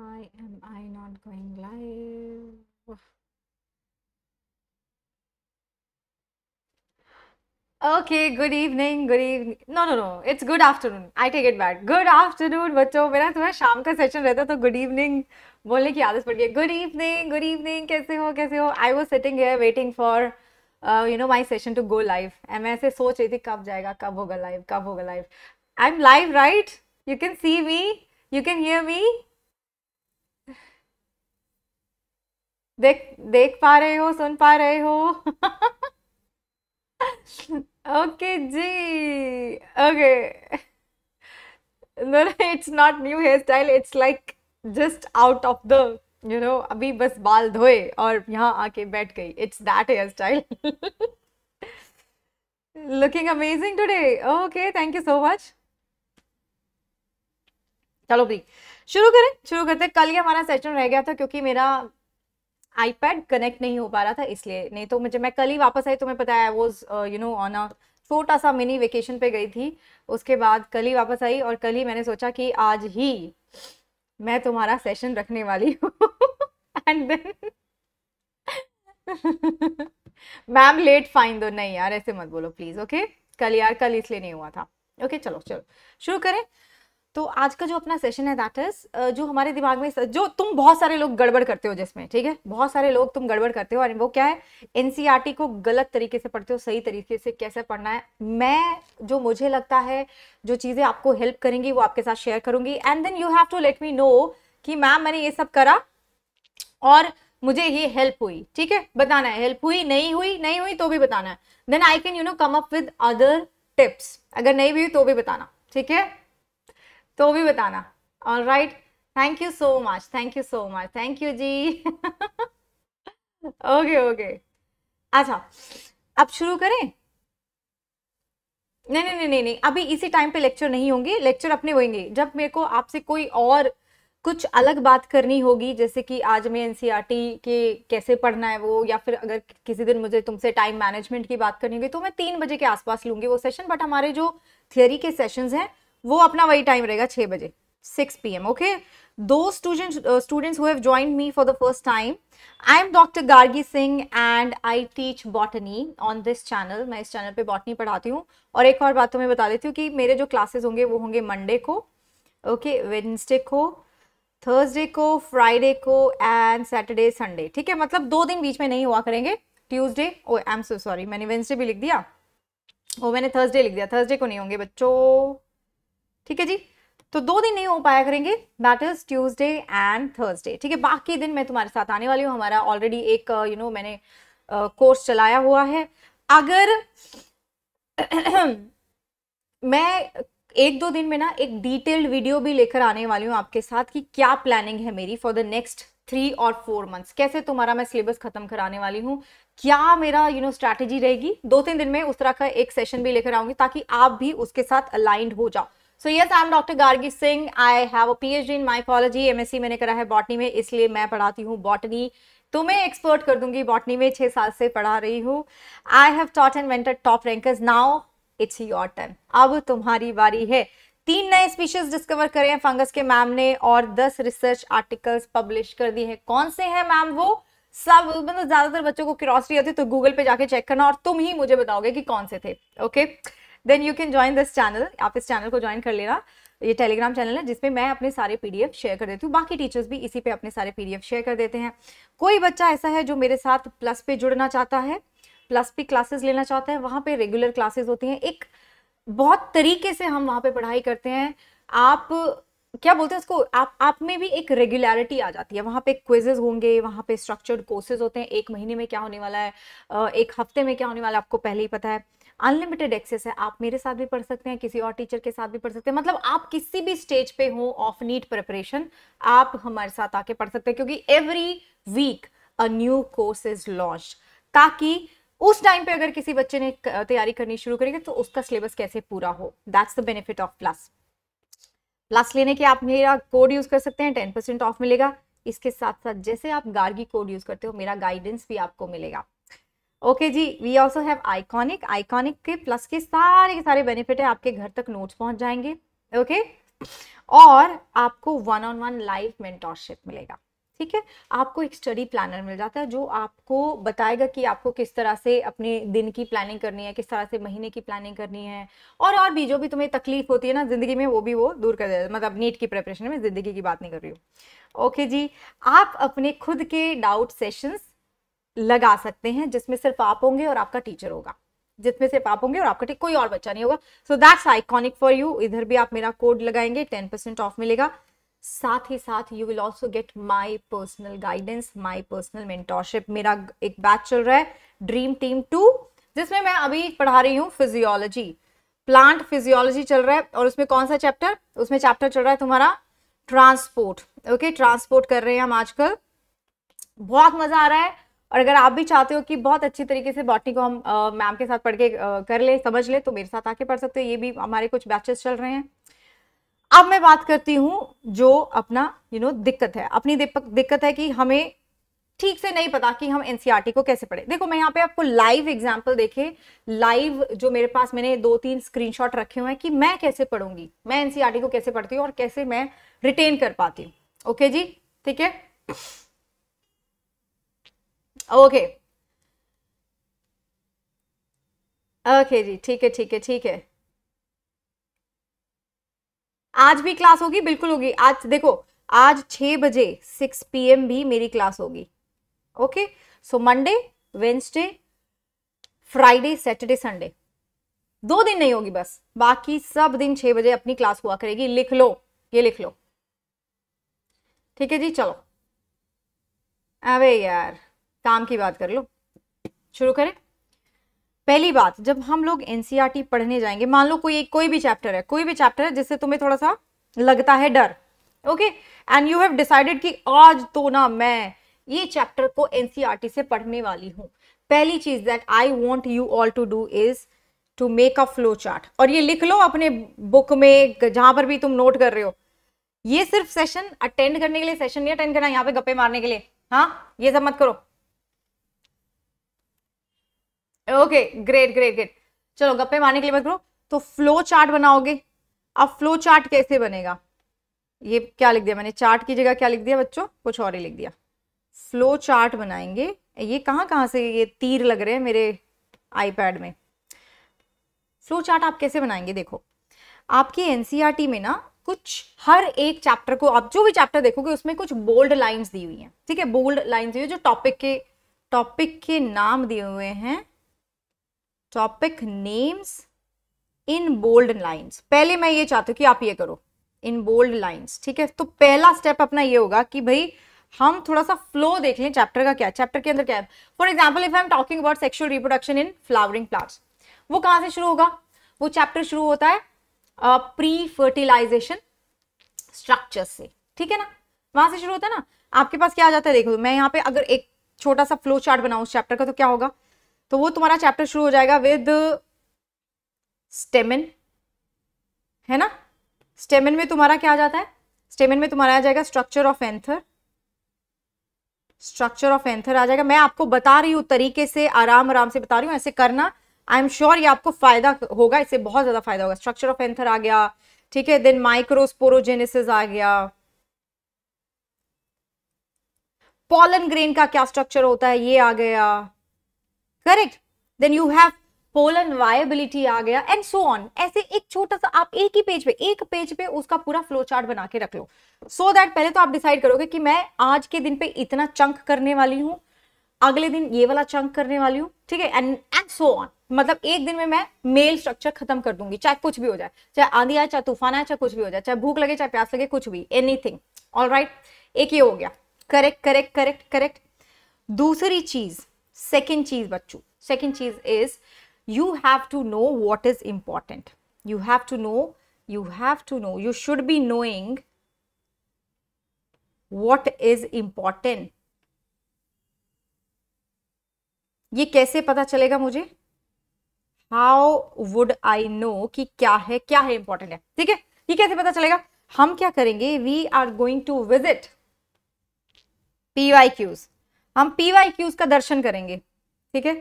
Why am I not going live? Okay, good evening, good evening. No, no, no, it's good afternoon. I take it back. Good afternoon, बच्चों मेरा थोड़ा शाम का session रहता तो good evening बोलने की आदत पड़ गई गुड इवनिंग गुड इवनिंग कैसे हो कैसे हो I was sitting here waiting for you know my session to go live मैं ऐसे सोच रही थी कब जाएगा कब होगा लाइव कब होगा live I am live right you can see me you can hear me देख देख पा रहे हो सुन पा रहे हो ओके जी okay it's not new hair style it's like just out of the you know अभी बस बाल धोए और यहाँ आके बैठ गई it's that hair style looking amazing today okay thank you so much चलो भाई शुरू करें शुरू करते कल ही हमारा सेशन रह गया था क्योंकि मेरा आईपैड कनेक्ट नहीं हो पा रहा था इसलिए नहीं तो मुझे मैं कल ही वापस आई तुम्हें पता है I was you know on a छोटा सा मिनी वेकेशन पे गई थी उसके बाद कल ही वापस आई और कल ही मैंने सोचा कि आज ही मैं तुम्हारा सेशन रखने वाली हूँ and then ma'am let fine दो नहीं यार ऐसे मत बोलो प्लीज़ ओके okay? कल यार कल इसलिए नहीं हुआ था ओके okay, चलो चलो शुरू करें तो आज का जो अपना सेशन है दैट इज जो हमारे दिमाग में जो तुम बहुत सारे लोग गड़बड़ करते हो जिसमें ठीक है बहुत सारे लोग तुम गड़बड़ करते हो और वो क्या है एनसीईआरटी e को गलत तरीके से पढ़ते हो सही तरीके से कैसे पढ़ना है मैं जो मुझे लगता है जो चीज़ें आपको हेल्प करेंगी वो आपके साथ शेयर करूंगी and then you have to let me know कि मैम मैंने ये सब करा और मुझे ये हेल्प हुई ठीक है बताना है हेल्प हुई नहीं हुई नहीं हुई तो भी बताना है then I can you know come up with other tips अगर नहीं भी हुई तो भी बताना ठीक है तो भी बताना all right thank you so much thank you so much thank you जी ओके ओके अच्छा अब शुरू करें नहीं नहीं नहीं नहीं अभी इसी टाइम पे लेक्चर नहीं होंगे लेक्चर अपने होंगे जब मेरे को आपसे कोई और कुछ अलग बात करनी होगी जैसे कि आज मैं एनसीईआरटी e के कैसे पढ़ना है वो या फिर अगर किसी दिन मुझे तुमसे टाइम मैनेजमेंट की बात करनी होगी तो मैं तीन बजे के आसपास लूंगी वो सेशन बट हमारे जो थियोरी के सेशंस हैं वो अपना वही टाइम रहेगा छः बजे सिक्स पी एम ओके दो student students who joined me for the first time I am doctor Gargi Singh and I teach botany on this channel मैं इस चैनल पे बॉटनी पढ़ाती हूँ और एक और बात तो मैं बता देती हूँ कि मेरे जो क्लासेस होंगे वो होंगे मंडे को ओके okay, वेडनेसडे को थर्सडे को फ्राइडे को एंड सैटरडे संडे ठीक है मतलब दो दिन बीच में नहीं हुआ करेंगे Tuesday oh I am so sorry मैंने वेंसडे भी लिख दिया ओ oh, मैंने थर्सडे लिख दिया थर्सडे को नहीं होंगे बच्चों ठीक है जी तो दो दिन नहीं हो पाया करेंगे that is Tuesday and Thursday ठीक है बाकी दिन मैं तुम्हारे साथ आने वाली हूँ हमारा ऑलरेडी एक you uh, know you know, मैंने कोर्स uh, चलाया हुआ है अगर मैं एक दो दिन में ना एक डिटेल्ड वीडियो भी लेकर आने वाली हूँ आपके साथ कि क्या प्लानिंग है मेरी फॉर द नेक्स्ट थ्री और फोर मंथ्स कैसे तुम्हारा मैं सिलेबस खत्म कराने वाली हूँ क्या मेरा यू नो स्ट्रैटेजी रहेगी दो तीन दिन में उस तरह का एक सेशन भी लेकर आऊंगी ताकि आप भी उसके साथ अलाइंड हो जाओ so yes I am doctor Gargi Singh I have a PhD in mycology MSc मैंने करा है बॉटनी में इसलिए मैं पढ़ाती हूँ बॉटनी तो मैं एक्सपर्ट कर दूंगी बॉटनी में छः साल से पढ़ा रही हूँ I have taught and mentor top rankers now it's your turn अब तुम्हारी बारी है तीन नए स्पीशीज डिस्कवर करे हैं फंगस के मैम ने और दस रिसर्च आर्टिकल्स पब्लिश कर दिए हैं कौन से हैं मैम वो सब मतलब ज्यादातर बच्चों को क्यूरोसिटी होती है तो गूगल पे जाके चेक करना और तुम ही मुझे बताओगे कि कौन से थे okay okay? Then you can join this channel आप इस चैनल को ज्वाइन कर लेना ये टेलीग्राम चैनल है जिसपे मैं अपने सारे पीडीएफ शेयर कर देती हूँ बाकी टीचर्स भी इसी पे अपने सारे पीडीएफ शेयर कर देते हैं कोई बच्चा ऐसा है जो मेरे साथ प्लस पे जुड़ना चाहता है प्लस पे क्लासेस लेना चाहता है वहाँ पे रेगुलर क्लासेस होती हैं एक बहुत तरीके से हम वहाँ पे पढ़ाई करते हैं आप क्या बोलते हैं उसको आप आप में भी एक रेगुलरिटी आ जाती है वहाँ पे क्विजेज होंगे वहाँ पे स्ट्रक्चर्ड कोर्सेज होते हैं एक महीने में क्या होने वाला है एक हफ्ते में क्या होने वाला है आपको पहले ही पता है अनलिमिटेड एक्सेस है आप मेरे साथ भी पढ़ सकते हैं किसी और टीचर के साथ भी पढ़ सकते हैं मतलब आप किसी भी स्टेज पे हो ऑफ नीट प्रिपरेशन आप हमारे साथ आके पढ़ सकते हैं क्योंकि every week a new course is launch ताकि उस टाइम पे अगर किसी बच्चे ने तैयारी करनी शुरू करेगी तो उसका सिलेबस कैसे पूरा हो that's the benefit of plus plus लेने के आप मेरा कोड यूज कर सकते हैं टेन परसेंट ऑफ मिलेगा इसके साथ साथ जैसे आप गार्गी कोड यूज करते हो मेरा गाइडेंस भी आपको मिलेगा ओके जी we also have iconic iconic के प्लस के सारे के सारे बेनिफिट है आपके घर तक नोट्स पहुंच जाएंगे ओके okay? और आपको one on one live mentorship मिलेगा ठीक है आपको एक स्टडी प्लानर मिल जाता है जो आपको बताएगा कि आपको किस तरह से अपने दिन की प्लानिंग करनी है किस तरह से महीने की प्लानिंग करनी है और और भी जो भी तुम्हें तकलीफ होती है ना जिंदगी में वो भी वो दूर कर देता है मतलब नीट की प्रिपरेशन में जिंदगी की बात नहीं कर रही हूँ ओके जी आप अपने खुद के डाउट सेशंस लगा सकते हैं जिसमें सिर्फ आप होंगे और आपका टीचर होगा जिसमें सिर्फ आप होंगे और आपका कोई और बच्चा नहीं होगा so that's iconic for you इधर भी आप मेरा कोड लगाएंगे टेन परसेंट ऑफ मिलेगा साथ ही साथ you will also get my personal guidance my personal mentorship मेरा एक बैच चल रहा है ड्रीम टीम टू जिसमें मैं अभी पढ़ा रही हूँ फिजियोलॉजी प्लांट फिजियोलॉजी चल रहा है और उसमें कौन सा चैप्टर उसमें चैप्टर चल रहा है तुम्हारा ट्रांसपोर्ट ओके ट्रांसपोर्ट कर रहे हैं हम आजकल बहुत मजा आ रहा है और अगर आप भी चाहते हो कि बहुत अच्छी तरीके से बॉटनी को हम मैम के साथ पढ़ के आ, कर ले समझ ले तो मेरे साथ आके पढ़ सकते हो ये भी हमारे कुछ बैचेस चल रहे हैं अब मैं बात करती हूँ जो अपना यू नो दिक्कत है अपनी दिक्कत है कि हमें ठीक से नहीं पता कि हम एनसीआरटी e को कैसे पढ़े देखो मैं यहाँ पे आपको लाइव एग्जाम्पल देखे लाइव जो मेरे पास मैंने दो तीन स्क्रीन रखे हुए हैं कि मैं कैसे पढ़ूंगी मैं एनसीआरटी e को कैसे पढ़ती हूँ और कैसे मैं रिटेन कर पाती हूँ ओके जी ठीक है ओके oh, ओके जी ठीक है ठीक है ठीक है आज भी क्लास होगी बिल्कुल होगी आज देखो आज छह बजे सिक्स पीएम भी मेरी क्लास होगी okay so Monday Wednesday Friday Saturday Sunday दो दिन नहीं होगी बस बाकी सब दिन छह बजे अपनी क्लास हुआ करेगी लिख लो ये लिख लो ठीक है जी चलो अबे यार काम की बात कर लो शुरू करें पहली बात जब हम लोग एनसीईआरटी e पढ़ने जाएंगे मान लो कोई कोई भी चैप्टर है कोई भी चैप्टर है जिससे तुम्हें थोड़ा सा लगता है डर okay and you have decided कि आज तो ना मैं ये चैप्टर को एनसीईआरटी e से पढ़ने वाली हूँ पहली चीज that I want you all to do is to make a flow chart और ये लिख लो अपने बुक में जहां पर भी तुम नोट कर रहे हो ये सिर्फ सेशन अटेंड करने के लिए सेशन नहीं अटेंड करना यहाँ पे गप्पे मारने के लिए हाँ ये सब मत करो ओके ग्रेट ग्रेट ग्रेट चलो गप्पे मारने के लिए मत करो तो फ्लो चार्ट बनाओगे अब फ्लो चार्ट कैसे बनेगा ये क्या लिख दिया मैंने चार्ट की जगह क्या लिख दिया बच्चों कुछ और ही लिख दिया फ्लो चार्ट बनाएंगे ये कहाँ कहाँ से ये तीर लग रहे हैं मेरे आईपैड में फ्लो चार्ट आप कैसे बनाएंगे देखो आपकी एनसीईआरटी e में ना कुछ हर एक चैप्टर को आप जो भी चैप्टर देखोगे उसमें कुछ बोल्ड लाइंस दी हुई हैं ठीक है बोल्ड लाइंस दी हुई जो टॉपिक के टॉपिक के नाम दिए हुए हैं topic names in bold lines पहले मैं ये चाहती हूँ कि आप ये करो इन बोल्ड लाइंस ठीक है तो पहला स्टेप अपना ये होगा कि भाई हम थोड़ा सा फ्लो देख लें चैप्टर का क्या चैप्टर के अंदर क्या है for example if I am talking about sexual reproduction in flowering plants वो कहाँ से शुरू होगा वो चैप्टर शुरू होता है प्री फर्टिलाइजेशन स्ट्रक्चर से ठीक है ना वहां से शुरू होता है ना आपके पास क्या आ जाता है देखो मैं यहाँ पे अगर एक छोटा सा फ्लो चार्ट बनाऊँ उस चैप्टर का तो क्या होगा तो वो तुम्हारा चैप्टर शुरू हो जाएगा विद स्टेमिन है ना स्टेमिन में तुम्हारा क्या आ जाता है स्टेमिन में तुम्हारा आ जाएगा structure of anther structure of anther आ जाएगा मैं आपको बता रही हूँ तरीके से आराम आराम से बता रही हूँ ऐसे करना आई एम श्योर ये आपको फायदा होगा इससे बहुत ज्यादा फायदा होगा स्ट्रक्चर ऑफ एंथर आ गया ठीक है देन माइक्रोस्पोरोजेनेसिस आ गया पॉलन ग्रेन का क्या स्ट्रक्चर होता है ये आ गया correct then you have pollen viability आ गया एंड सो ऑन ऐसे एक छोटा सा आप एक ही पेज पे एक पेज पे उसका पूरा फ्लो चार्ट बना के रख लो सो so दैट पहले तो आप डिसाइड करोगे कि मैं आज के दिन पे इतना चंक करने वाली हूँ अगले दिन ये वाला चंक करने वाली हूँ ठीक है एंड एंड सो ऑन मतलब एक दिन में मैं मेल स्ट्रक्चर खत्म कर दूंगी चाहे कुछ भी हो जाए चाहे आंधी आए चाहे तूफान आए चाहे कुछ भी हो जाए चाहे भूख लगे चाहे प्यास लगे कुछ भी एनीथिंग ऑल राइट एक ये हो गया करेक्ट करेक्ट करेक्ट करेक्ट दूसरी चीज सेकेंड चीज बच्चों सेकेंड चीज is you have to know what is important you have to know you have to know you should be knowing what is important ये कैसे पता चलेगा मुझे हाउ वुड आई नो कि क्या है क्या है इंपॉर्टेंट है ठीक है ये कैसे पता चलेगा हम क्या करेंगे we are going to visit P Y Qs हम पी वाई क्यूज का दर्शन करेंगे ठीक है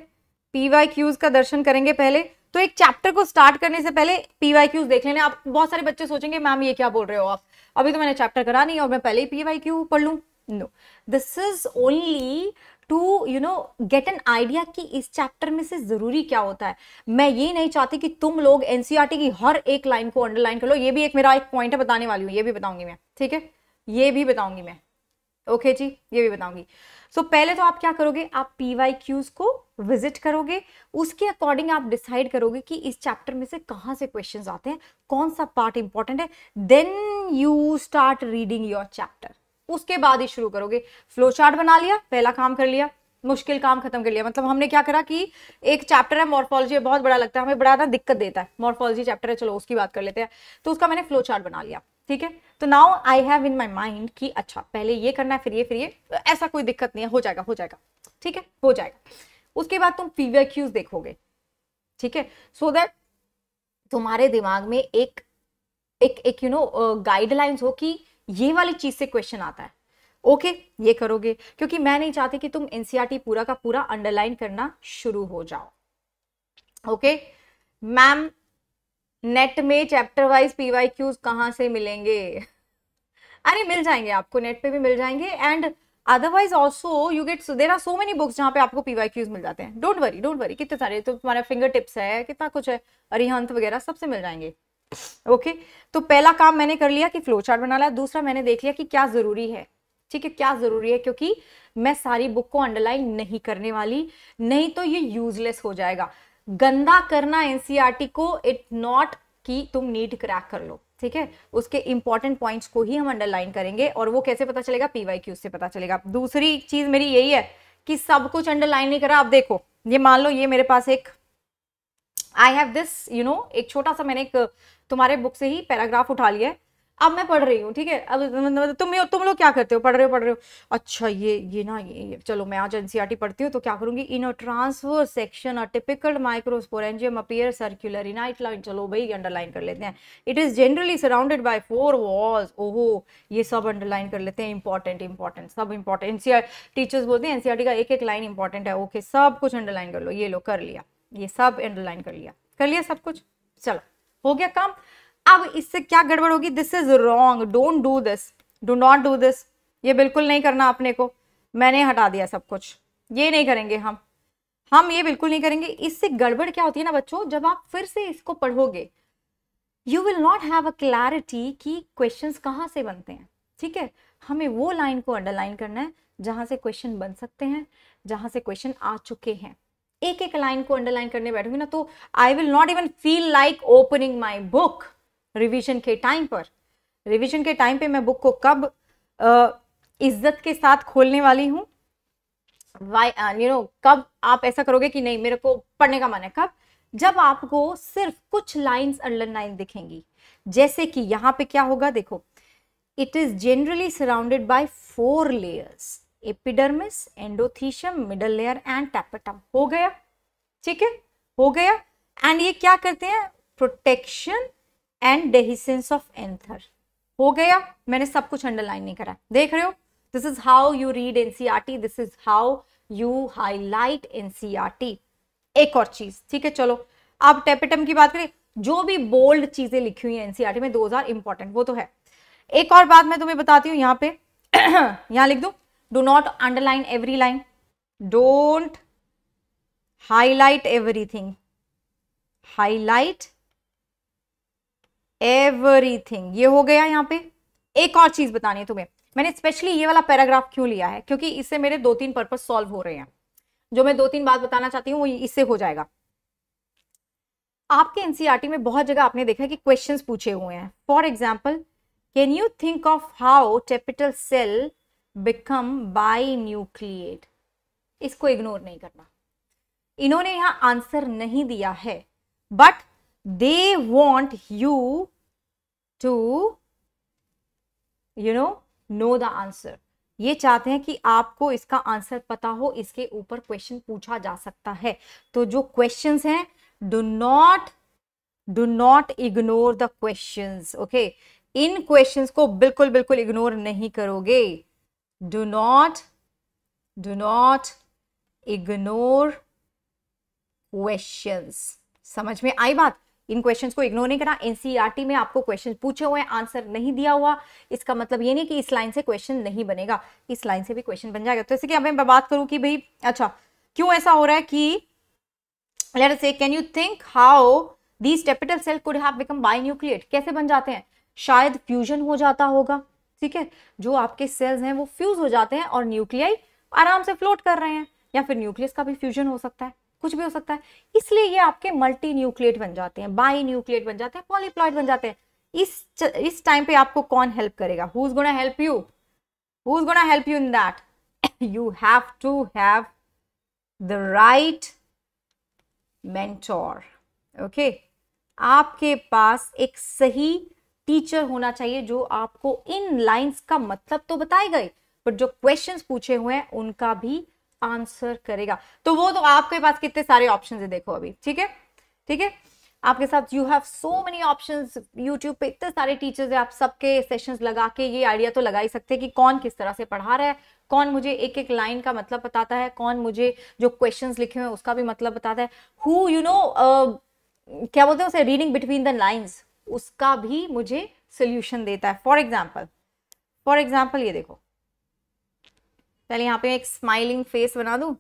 पी वाई क्यूज का दर्शन करेंगे पहले तो एक चैप्टर को स्टार्ट करने से पहले पी वाई क्यूज देख लेने आप बहुत सारे बच्चे सोचेंगे मैम ये क्या बोल रहे हो आप अभी तो मैंने चैप्टर करा नहीं और मैं पहले ही पी वाई क्यू पढ़ लूँ no this is only to you know get an idea कि इस चैप्टर में से ज़रूरी क्या होता है मैं ये नहीं चाहती कि तुम लोग एनसीआरटी e की हर एक लाइन को अंडरलाइन कर लो ये भी एक मेरा एक पॉइंट है बताने वाली हूँ ये भी बताऊंगी मैं ठीक है ये भी बताऊंगी मैं ओके okay जी ये भी बताऊंगी सो so, पहले तो आप क्या करोगे आप पी वाई क्यूज को विजिट करोगे उसके अकॉर्डिंग आप डिसाइड करोगे कि इस चैप्टर में से कहाँ से क्वेश्चंस आते हैं कौन सा पार्ट इंपॉर्टेंट है then you start reading your chapter उसके बाद ही शुरू करोगे फ्लो चार्ट बना लिया पहला काम कर लिया मुश्किल काम खत्म कर लिया मतलब हमने क्या करा कि एक चैप्टर है मॉर्फोलॉजी बहुत बड़ा लगता है हमें बड़ा ना दिक्कत देता है मॉर्फोलॉजी चैप्टर है चलो उसकी बात कर लेते हैं तो उसका मैंने फ्लो चार्ट बना लिया ठीक है तो now I have in my mind कि अच्छा पहले ये करना है फिर ये फिर ये तो ऐसा कोई दिक्कत नहीं है हो जाएगा हो जाएगा ठीक है हो जाएगा उसके बाद तुम पीवी क्यूज देखोगे ठीक है सो दैट तुम्हारे दिमाग में एक एक एक यू नो गाइडलाइंस हो कि ये वाली चीज से क्वेश्चन आता है ओके okay, ये करोगे क्योंकि मैं नहीं चाहती कि तुम एनसीईआरटी e पूरा का पूरा अंडरलाइन करना शुरू हो जाओ ओके मैम नेट में chapter wise P Y Qs कहाँ से मिलेंगे अरे मिल जाएंगे आपको नेट पे भी मिल जाएंगे and otherwise also you get there are so many books जहाँ पे आपको पीवाई क्यूज मिल जाते हैं डोंट वरी डोंट वरी कितने सारे तो तुम्हारे फिंगर टिप्स है कितना कुछ है अरिहंत वगैरह सबसे मिल जाएंगे ओके okay? तो पहला काम मैंने कर लिया कि फ्लो चार्ट बना लिया दूसरा मैंने देख लिया कि क्या जरूरी है ठीक है क्या जरूरी है क्योंकि मैं सारी बुक को अंडरलाइन नहीं करने वाली नहीं तो ये यूजलेस हो जाएगा गंदा करना एनसीईआरटी e को इट नॉट कि तुम नीट क्रैक कर लो ठीक है उसके इंपॉर्टेंट पॉइंट्स को ही हम अंडरलाइन करेंगे और वो कैसे पता चलेगा पीवाई क्यू से पता चलेगा दूसरी चीज मेरी यही है कि सब कुछ अंडरलाइन नहीं करा आप देखो ये मान लो ये मेरे पास एक I have this you know एक छोटा सा मैंने एक तुम्हारे बुक से ही पैराग्राफ उठा लिया है अब मैं पढ़ रही हूँ ठीक है अब तुम तुम लोग क्या करते हो पढ़ रहे हो पढ़ रहे हो अच्छा ये ये ना ये, ये चलो मैं आज एनसीईआरटी e पढ़ती हूँ तो क्या करूंगी in a transfer section a typical microsporangium appear circular in outline चलो भाई अंडरलाइन कर लेते हैं it is generally surrounded by four walls ओहो ये सब अंडरलाइन कर लेते हैं इंपॉर्टेंट इंपॉर्टेंट सब इंपॉर्टेंट एनसीआर टीचर्स बोलते हैं एनसीआरटी e का एक एक लाइन इंपॉर्टेंट है ओके सब कुछ अंडरलाइन कर लो ये लो कर लिया ये सब अंडरलाइन कर लिया कर लिया सब कुछ चलो हो गया काम अब इससे क्या गड़बड़ होगी this is wrong don't do this do not do this ये बिल्कुल नहीं करना अपने को मैंने हटा दिया सब कुछ ये नहीं करेंगे हम हम ये बिल्कुल नहीं करेंगे इससे गड़बड़ क्या होती है ना बच्चों जब आप फिर से इसको पढ़ोगे you will not have a clarity कि क्वेश्चंस कहाँ से बनते हैं ठीक है हमें वो लाइन को अंडरलाइन करना है जहां से क्वेश्चन बन सकते हैं जहां से क्वेश्चन आ चुके हैं एक एक लाइन को अंडरलाइन करने बैठूंगी ना तो I will not even feel like opening my book revision के टाइम पर रिवीजन के टाइम पे मैं बुक को कब इज्जत के साथ खोलने वाली हूँ वाई यू नो कब आप ऐसा करोगे कि नहीं मेरे को पढ़ने का मन है कब जब आपको सिर्फ कुछ लाइंस अंडर लाइन दिखेंगी जैसे कि यहाँ पे क्या होगा देखो it is generally surrounded by four layers epidermis endothecium middle layer and tapetum हो गया ठीक है हो गया एंड ये क्या करते हैं protection and dehiscence of anther हो गया मैंने सब कुछ अंडरलाइन नहीं करा देख रहे हो this is how you read NCERT this is how you highlight NCERT एक और चीज ठीक है चलो आप टेपेटम की बात करें जो भी बोल्ड चीजें लिखी हुई है टी e में दो आर इंपॉर्टेंट वो तो है एक और बात मैं तुम्हें बताती हूँ यहाँ पे यहाँ लिख दो do not underline every line don't highlight everything highlight everything ये हो गया यहाँ पे एक और चीज बतानी है तुम्हें मैंने स्पेशली ये वाला पैराग्राफ क्यों लिया है क्योंकि इससे मेरे दो तीन पर्पज सॉल्व हो रहे हैं जो मैं दो तीन बात बताना चाहती हूँ वो इससे हो जाएगा आपके एनसीईआरटी e में बहुत जगह आपने देखा कि क्वेश्चन पूछे हुए हैं for example can you think of how tapetal cell become binucleate इसको इग्नोर नहीं करना इन्होंने यहां आंसर नहीं दिया है but they want you to you know know the answer ये चाहते हैं कि आपको इसका आंसर पता हो इसके ऊपर क्वेश्चन पूछा जा सकता है तो जो क्वेश्चन हैं do not do not ignore the question okay इन क्वेश्चन को बिल्कुल बिल्कुल इग्नोर नहीं करोगे do not do not ignore question समझ में आई बात इन क्वेश्चंस को इग्नोर नहीं करना एनसीईआरटी e में आपको क्वेश्चन पूछे हुए आंसर नहीं दिया हुआ इसका मतलब ये नहीं कि इस लाइन से क्वेश्चन नहीं बनेगा इस लाइन से भी क्वेश्चन बन जाएगा तो जैसे कि अब मैं बात करूं कि भाई अच्छा क्यों ऐसा हो रहा है कि लेट से can you think how these tapetal cell could have become binucleate कैसे बन जाते हैं शायद फ्यूजन हो जाता होगा ठीक है जो आपके सेल्स हैं वो फ्यूज हो जाते हैं और न्यूक्लियाई आराम से फ्लोट कर रहे हैं या फिर न्यूक्लियस का भी फ्यूजन हो सकता है कुछ भी हो सकता है इसलिए ये आपके मल्टी न्यूक्लियट बन जाते हैं बाई न्यूक्लियट बन जाते हैं पॉलीप्लॉइड बन जाते हैं इस इस टाइम पे आपको कौन हेल्प करेगा who is gonna help you who is gonna help you in that you have to have the right mentor okay आपके पास एक सही टीचर होना चाहिए जो आपको इन लाइंस का मतलब तो बताएगा गए बट जो क्वेश्चंस पूछे हुए हैं उनका भी आंसर करेगा तो वो तो आपके पास कितने सारे ऑप्शन है देखो अभी ठीक है ठीक है आपके साथ you have so many option YouTube पे इतने सारे टीचर्स हैं आप सबके सेशन लगा के ये आइडिया तो लगा ही सकते हैं कि कौन किस तरह से पढ़ा रहा है कौन मुझे एक एक लाइन का मतलब बताता है कौन मुझे जो क्वेश्चंस लिखे हुए हैं उसका भी मतलब बताता है हु यू नो क्या बोलते हैं उसे रीडिंग बिटवीन द लाइन्स उसका भी मुझे सोल्यूशन देता है फॉर एग्जाम्पल फॉर एग्जाम्पल ये देखो पहले यहाँ पे एक स्माइलिंग फेस बना दू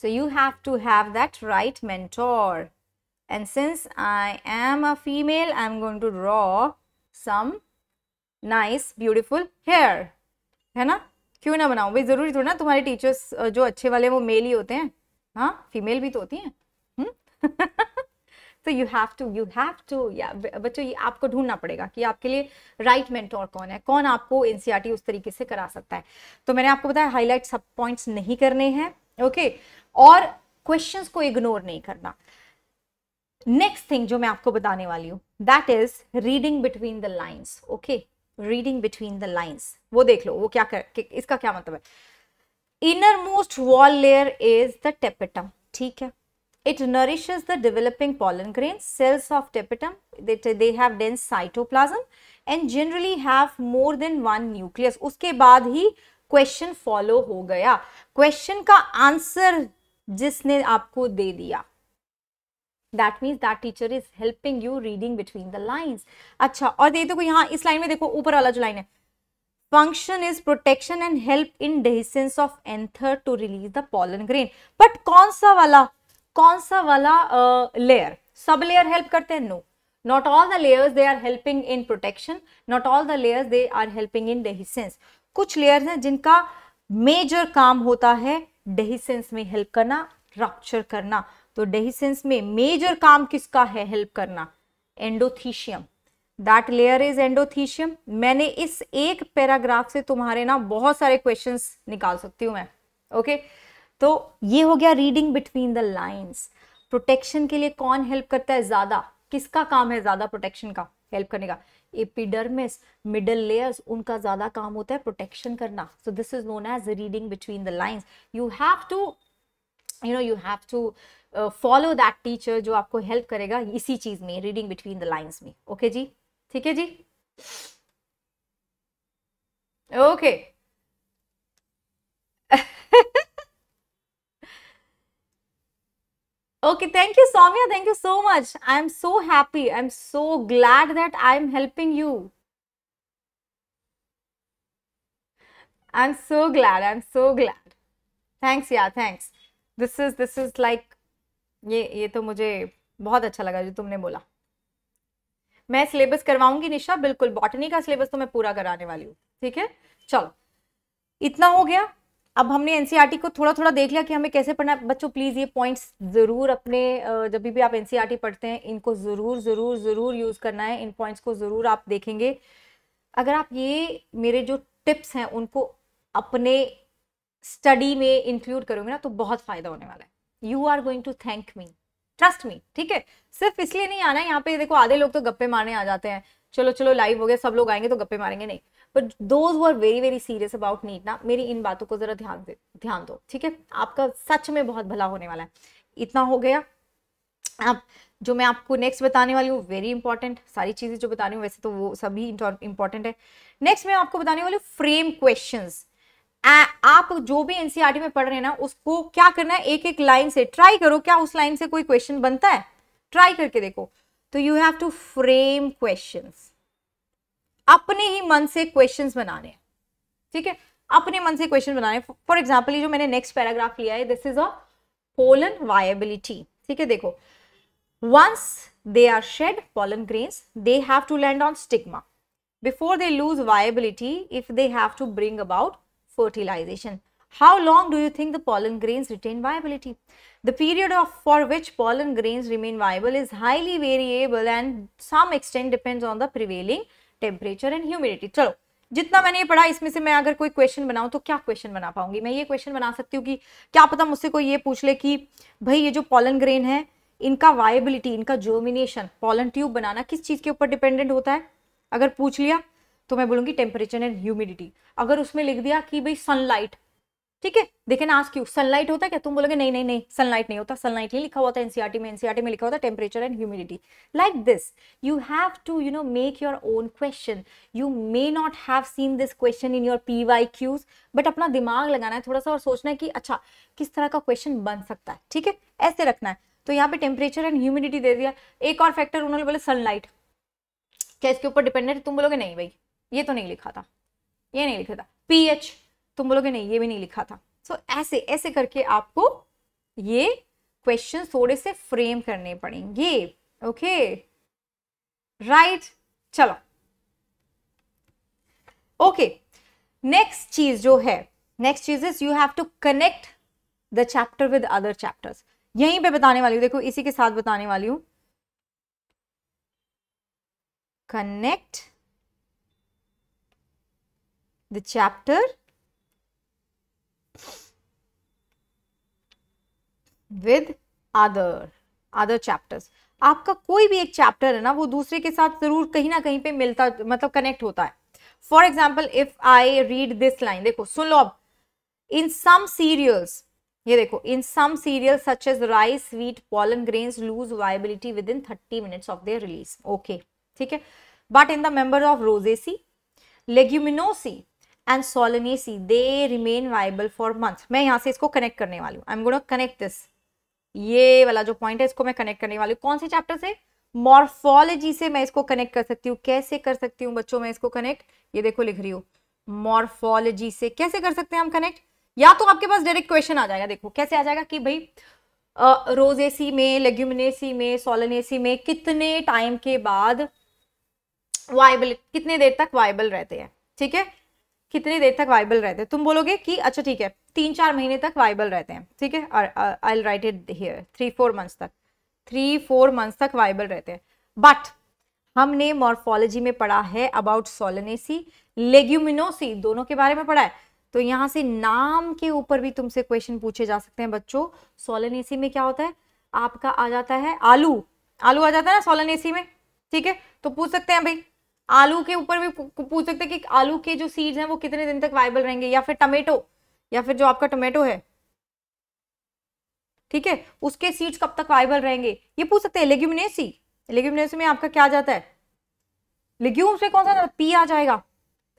so you have to have that right mentor and since I am a female I am going to draw some nice beautiful hair है ना क्यों ना बनाऊ भाई जरूरी थोड़ी ना तुम्हारे टीचर्स जो अच्छे वाले हैं वो मेल ही होते हैं हाँ फीमेल भी तो होती हैं hmm? So you have to you have to या बच्चों ये आपको ढूंढना पड़ेगा कि आपके लिए राइट मेंटोर कौन है कौन आपको एन उस तरीके से करा सकता है तो मैंने आपको बताया हाईलाइट सब पॉइंट्स नहीं करने हैं ओके okay? और क्वेश्चंस को इग्नोर नहीं करना नेक्स्ट थिंग जो मैं आपको बताने वाली हूँ that is reading between the lines okay reading between the lines वो देख लो वो क्या कर इसका क्या मतलब है innermost wall layer is the tapetum ठीक है It nourishes the developing pollen grains, cells of tapetum, they, they have dense cytoplasm and generally have more than one nucleus. uske baad hi question follow ho gaya question ka answer jisne aapko de diya that means that teacher is helping you reading between the lines acha aur ye dekho yahan is line mein dekho upar wala jo line hai function is protection and help in dehiscence of anther to release the pollen grain but kaun sa wala कौन सा वाला layer sub layer help करते हैं no not all the layers they are helping in protection not all the layers they are helping in dehiscence कुछ layers हैं जिनका major काम होता है डेहिसेंस में हेल्प करना रक्चर करना तो डेहिसेंस में मेजर काम किसका है हेल्प करना endothecium that layer is endothecium मैंने इस एक पैराग्राफ से तुम्हारे ना बहुत सारे क्वेश्चन निकाल सकती हूँ मैं ओके okay? तो ये हो गया reading between the lines protection के लिए कौन हेल्प करता है ज़्यादा किसका काम है ज़्यादा प्रोटेक्शन का हेल्प करने का एपिडर्मिस मिडल लेयर्स उनका ज़्यादा काम होता है प्रोटेक्शन करना so this is known as reading between the lines you have to you know you have to follow that teacher जो आपको हेल्प करेगा इसी चीज़ में रीडिंग बिटवीन द लाइन्स में ओके okay, जी ठीक है जी okay okay. Okay thank you Saumya thank you so much I am so happy I am so glad that I am helping you I am so glad I am so glad thanks या thanks this is this is like ये ये तो मुझे बहुत अच्छा लगा जो तुमने बोला मैं सिलेबस करवाऊंगी निशा बिल्कुल बॉटनी का सिलेबस तो मैं पूरा कराने वाली हूँ ठीक है चलो इतना हो गया अब हमने एनसीईआरटी e को थोड़ा थोड़ा देख लिया कि हमें कैसे पढ़ना है बच्चों प्लीज़ ये पॉइंट्स ज़रूर अपने जब भी आप एनसीईआरटी e पढ़ते हैं इनको ज़रूर ज़रूर ज़रूर यूज़ करना है इन पॉइंट्स को ज़रूर आप देखेंगे अगर आप ये मेरे जो टिप्स हैं उनको अपने स्टडी में इंक्लूड करोगे ना तो बहुत फ़ायदा होने वाला है you are going to thank me trust me ठीक है सिर्फ इसलिए नहीं आना है यहाँ पे देखो आधे लोग तो गप्पे मारने आ जाते हैं चलो चलो लाइव हो गया सब लोग आएंगे तो गप्पे मारेंगे नहीं but those who are very very serious about NEET ना मेरी इन बातों को ज़रा ध्यान दे ध्यान दो ठीक है आपका सच में बहुत भला होने वाला है इतना हो गया आप जो मैं आपको नेक्स्ट बताने वाली हूँ वेरी इंपॉर्टेंट सारी चीज़ें जो बताने हूँ वैसे तो वो सभी इंपॉर्टेंट है नेक्स्ट मैं आपको बताने वाली हूँ फ्रेम क्वेश्चन आप जो भी एनसीईआरटी e में पढ़ रहे हैं ना उसको क्या करना है एक एक लाइन से ट्राई करो क्या उस लाइन से कोई क्वेश्चन बनता है ट्राई करके देखो तो you have to frame question अपने ही मन से क्वेश्चन बनाने ठीक है अपने मन से क्वेश्चन बनाने फॉर एग्जाम्पल जो मैंने नेक्स्ट पैराग्राफ लिया है this is a pollen viability ठीक है देखो once they are shed pollen grains they have to land on stigma before they lose viability if they have to bring about fertilization How long do you think the pollen grains retain viability? The period of, for which pollen grains remain viable is highly variable and some extent depends on the prevailing temperature and humidity. चलो जितना मैंने ये पढ़ा इसमें से मैं अगर कोई क्वेश्चन बनाऊं तो क्या क्वेश्चन बना पाऊंगी मैं ये क्वेश्चन बना सकती हूँ कि क्या पता मुझसे कोई ये पूछ ले कि भाई ये जो पॉलन ग्रेन है इनका वायबिलिटी इनका जर्मिनेशन पॉलन ट्यूब बनाना किस चीज़ के ऊपर डिपेंडेंट होता है अगर पूछ लिया तो मैं बोलूंगी टेम्परेचर एंड ह्यूमिडिटी अगर उसमें लिख दिया कि भाई सनलाइट ठीक है देखे ना आज क्यू सनलाइट होता है क्या तुम बोलोगे नहीं नहीं नहीं सनलाइट नहीं होता सनलाइट नहीं लिखा हुआ था एनसीआर में एनसीआर में लिखा हुआ था temperature and humidity like this you have to you know make your own question you may not have seen this question in your P Y Qs but अपना दिमाग लगाना है थोड़ा सा और सोचना है कि अच्छा किस तरह का क्वेश्चन बन सकता है ठीक है ऐसे रखना है तो यहाँ पे टेम्परेचर एंड ह्यूमिडिटी दे दिया एक और फैक्टर उन्होंने बोले सनलाइट क्या इसके ऊपर डिपेंडेंट तुम बोलोगे नहीं भाई ये तो नहीं लिखा था ये नहीं लिखा था पीएच तुम बोलोगे नहीं ये भी नहीं लिखा था सो so, ऐसे ऐसे करके आपको ये क्वेश्चन थोड़े से फ्रेम करने पड़ेंगे ओके राइट चलो ओके नेक्स्ट चीज जो है नेक्स्ट चीज is you have to connect the chapter with other chapters यहीं पे बताने वाली हूं देखो इसी के साथ बताने वाली हूं connect the chapter with other other chapters आपका कोई भी एक चैप्टर है ना वो दूसरे के साथ जरूर कहीं ना कहीं पे मिलता मतलब कनेक्ट होता है for example if I read this line देखो सुन लो अब इन सम सीरियल्स ये देखो in some cereal such as rice sweet pollen grains lose viability within thirty minutes of their release okay ठीक है but in the member of Rosaceae Leguminosae and Solanaceae they remain viable for month मैं यहाँ से इसको connect करने वाली हूँ I am गोड कनेक्ट दिस ये वाला जो पॉइंट है इसको मैं कनेक्ट करने वाली हूँ कौन से चैप्टर से मॉर्फोलॉजी से मैं इसको कनेक्ट कर सकती हूँ कैसे कर सकती हूँ बच्चों मैं इसको कनेक्ट ये देखो लिख रही हूँ मॉर्फोलॉजी से कैसे कर सकते हैं हम कनेक्ट या तो आपके पास डायरेक्ट क्वेश्चन आ जाएगा देखो कैसे आ जाएगा कि भाई रोजेसी में लेग्यूमिनेसी में सोलनेसी में कितने टाइम के बाद वाइबल कितने देर तक वाइबल रहते हैं ठीक है कितने देर तक वाइबल रहते हैं तुम बोलोगे कि अच्छा ठीक है तीन चार महीने तक वाइबल रहते हैं ठीक है और I write it here three four months तक थ्री फोर मंथ्स तक वाइबल रहते हैं बट हमने मॉर्फोलॉजी में पढ़ा है अबाउट सोलनेसी लेग्यूमिनोसी दोनों के बारे में पढ़ा है तो यहाँ से नाम के ऊपर भी तुमसे क्वेश्चन पूछे जा सकते हैं बच्चों सोलनेसी में क्या होता है आपका आ जाता है आलू आलू आ जाता है ना सोलनेसी में ठीक है तो पूछ सकते हैं भाई आलू के ऊपर भी पूछ सकते हैं कि आलू के जो सीड्स हैं वो कितने दिन तक वाइबल रहेंगे या फिर टमेटो या फिर जो आपका टोमेटो है ठीक है उसके सीड्स कब तक वाइबल रहेंगे ये पूछ सकते हैं लेग्यूमिनेसी लेग्यूमिनेसी में आपका क्या जाता है लेग्यूम्स में कौन सा पी आ जाएगा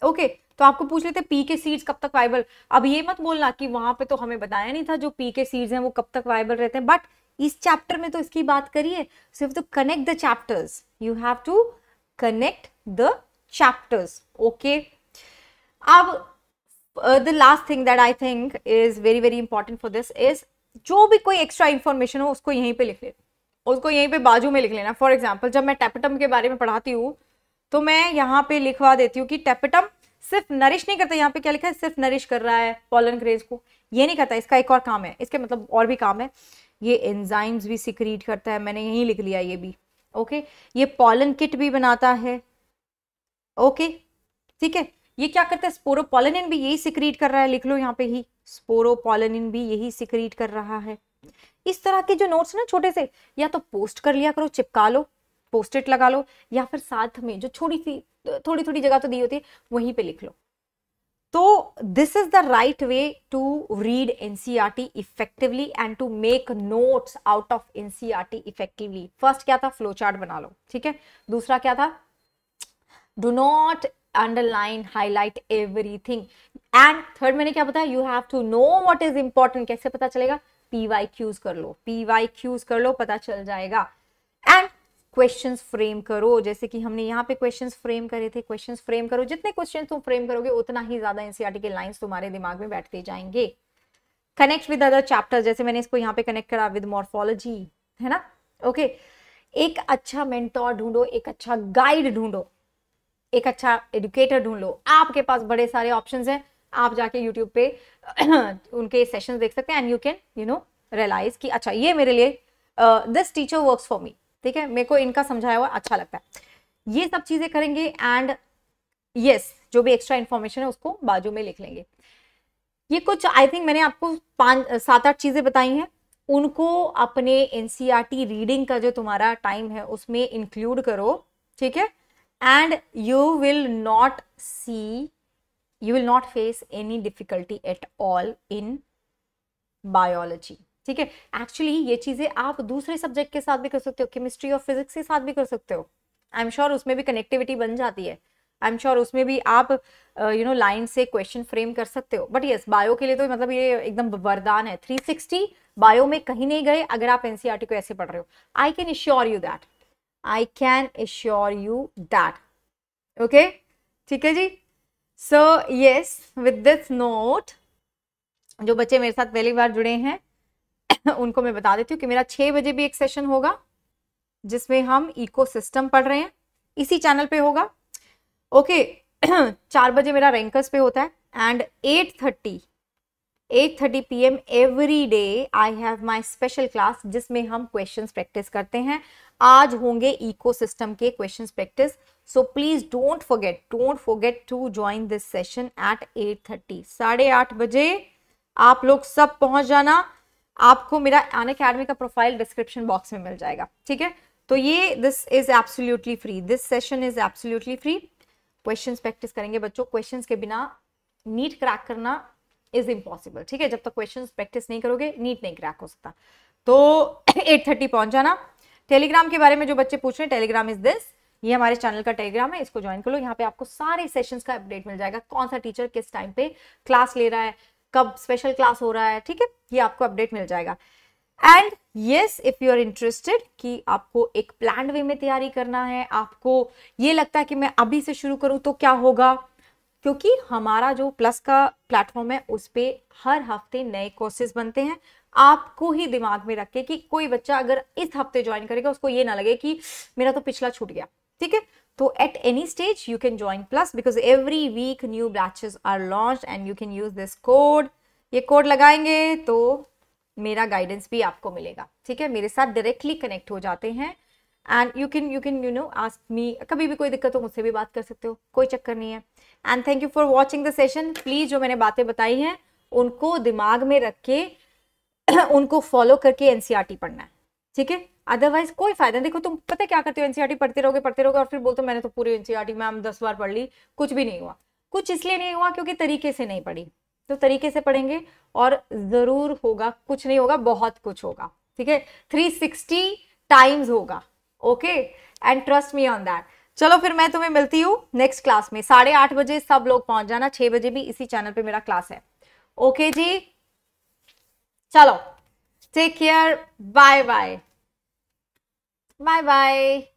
ओके तो आपको पूछ लेते पी के सीड्स कब तक वाइबल अब ये मत बोलना कि वहां पे तो हमें बताया नहीं था जो पी के सीड्स हैं वो कब तक वाइबल रहते हैं बट इस चैप्टर में तो इसकी बात करिए सिर्फ तो connect the chapters you have to connect the chapters okay अब the last thing that I think is very very important for this is जो भी कोई एक्स्ट्रा इन्फॉर्मेशन हो उसको यहीं पे लिख लेना उसको यहीं पे बाजू में लिख लेना फॉर एग्जाम्पल जब मैं टेपिटम के बारे में पढ़ाती हूँ तो मैं यहाँ पे लिखवा देती हूँ कि टेपिटम सिर्फ नरिश नहीं करता यहाँ पे क्या लिखा है सिर्फ नरिश कर रहा है पॉलन क्रेज को ये नहीं करता इसका एक और काम है इसके मतलब और भी काम है ये एंजाइम्स भी सिक्रीट करता है मैंने यहीं लिख लिया ये भी ओके ये पॉलन किट भी बनाता है ओके ठीक है ये क्या करता है स्पोरोपोलिन भी यही सिक्रीट कर रहा है लिख लो यहाँ पे ही स्पोरोपोलिन भी यही सिक्रीट कर रहा है इस तरह के जो नोट्स ना छोटे से या तो पोस्ट कर लिया करो चिपका लो पोस्टेट लगा लो या फिर साथ में जो छोटी सी थोड़ी थोड़ी जगह तो दी होती है वहीं पे लिख लो तो this is the right way to read NCERT effectively and to make notes out of NCERT effectively first क्या था फ्लो चार्ट बना लो ठीक है दूसरा क्या था do not underline highlight everything and third मैंने क्या बताया you have to know what is important कैसे पता चलेगा पी वाई क्यूज कर लो पी वाई क्यूज कर लो पता चल जाएगा एंड क्वेश्चन फ्रेम करो जैसे कि हमने यहाँ पे क्वेश्चन फ्रेम करे थे क्वेश्चन फ्रेम करो जितने क्वेश्चन तुम फ्रेम करोगे उतना ही ज्यादा एनसीआरटी के लाइन तुम्हारे दिमाग में बैठते जाएंगे कनेक्ट विद अदर चैप्टर जैसे मैंने इसको यहाँ पे कनेक्ट करा विद मॉर्फोलॉजी है ना ओके okay. एक अच्छा मेंटोर ढूंढो एक अच्छा गाइड ढूंढो एक अच्छा एडुकेटर ढूंढ लो आपके पास बड़े सारे ऑप्शंस हैं आप जाके यूट्यूब पे उनके सेशन देख सकते हैं and you can you know realize कि अच्छा ये मेरे लिए this teacher works for me ठीक है मेरे को इनका समझाया हुआ अच्छा लगता है ये सब चीज़ें करेंगे एंड यस yes, जो भी एक्स्ट्रा इन्फॉर्मेशन है उसको बाजू में लिख लेंगे ये कुछ आई थिंक मैंने आपको पाँच सात आठ चीज़ें बताई हैं उनको अपने एन रीडिंग e का जो तुम्हारा टाइम है उसमें इंक्लूड करो ठीक है and you will not see, you will not face any difficulty at all in biology. ठीक है एक्चुअली ये चीज़ें आप दूसरे सब्जेक्ट के साथ भी कर सकते हो केमिस्ट्री और फिजिक्स के साथ भी कर सकते हो आई एम श्योर उसमें भी कनेक्टिविटी बन जाती है आई एम श्योर उसमें भी आप यू नो लाइन से क्वेश्चन फ्रेम कर सकते हो बट यस बायो के लिए तो मतलब ये एकदम वरदान है 360 बायो में कहीं नहीं गए अगर आप एनसीआरटी e को ऐसे पढ़ रहे हो I can ensure you that I can assure you that okay ठीक है जी so yes with this note जो बच्चे मेरे साथ पहली बार जुड़े हैं उनको मैं बता देती हूँ कि मेरा छः बजे भी एक सेशन होगा जिसमें हम इकोसिस्टम पढ़ रहे हैं इसी चैनल पे होगा ओके चार बजे मेरा रैंकर्स पे होता है and at thirty at thirty P M every day I have my special class जिसमें हम क्वेश्चन प्रैक्टिस करते हैं आज होंगे इकोसिस्टम के question practice so please don't forget don't forget to join this session at eight thirty साढ़े आठ बजे आप लोग सब पहुंच जाना आपको मेरा अन अकेडमी का प्रोफाइल डिस्क्रिप्शन बॉक्स में मिल जाएगा ठीक है तो ये this is absolutely free this session is absolutely free questions practice करेंगे बच्चों क्वेश्चंस के बिना नीट क्रैक करना इज इम्पॉसिबल ठीक है जब तक क्वेश्चंस प्रैक्टिस नहीं करोगे नीट नहीं क्रैक हो सकता तो एट थर्टी पहुंच जाना टेलीग्राम के बारे में जो बच्चे पूछ रहे हैं टेलीग्राम इज दिस ये हमारे चैनल का टेलीग्राम है इसको ज्वाइन कर लो यहाँ पे आपको सारे सेशंस का अपडेट मिल जाएगा कौन सा टीचर किस टाइम पे क्लास ले रहा है कब स्पेशल क्लास हो रहा है ठीक है ये आपको अपडेट मिल जाएगा and yes if you are interested कि आपको एक प्लान वे में तैयारी करना है आपको ये लगता है कि मैं अभी से शुरू करूँ तो क्या होगा क्योंकि हमारा जो प्लस का प्लेटफॉर्म है उस पर हर हफ्ते नए कोर्सेज बनते हैं आपको ही दिमाग में रख के कि कोई बच्चा अगर इस हफ्ते ज्वाइन करेगा उसको ये ना लगे कि मेरा तो पिछला छूट गया ठीक है तो at any stage you can join plus because every week new batches are launch and you can use this code ये कोड लगाएंगे तो मेरा गाइडेंस भी आपको मिलेगा ठीक है मेरे साथ डायरेक्टली कनेक्ट हो जाते हैं and you can you can you know ask me कभी भी कोई दिक्कत हो मुझसे भी बात कर सकते हो कोई चक्कर नहीं है and thank you for watching the session please जो मैंने बातें बताई हैं उनको दिमाग में रख के उनको फॉलो करके एनसीईआरटी e पढ़ना है ठीक है अदरवाइज कोई फायदा देखो तुम पता क्या करते हो एनसीईआरटी e पढ़ते रहोगे पढ़ते रहोगे और फिर बोलते मैंने तो पूरी एनसीईआरटी e मैम दस बार पढ़ ली कुछ भी नहीं हुआ कुछ इसलिए नहीं हुआ क्योंकि तरीके से नहीं पढ़ी तो तरीके से पढ़ेंगे और ज़रूर होगा कुछ नहीं होगा बहुत कुछ होगा ठीक है थ्री सिक्सटी टाइम्स होगा okay and trust me on that चलो फिर मैं तुम्हें मिलती हूँ नेक्स्ट क्लास में साढ़े आठ बजे सब लोग पहुंच जाना छह बजे भी इसी चैनल पे मेरा क्लास है ओके okay जी चलो take care bye bye bye bye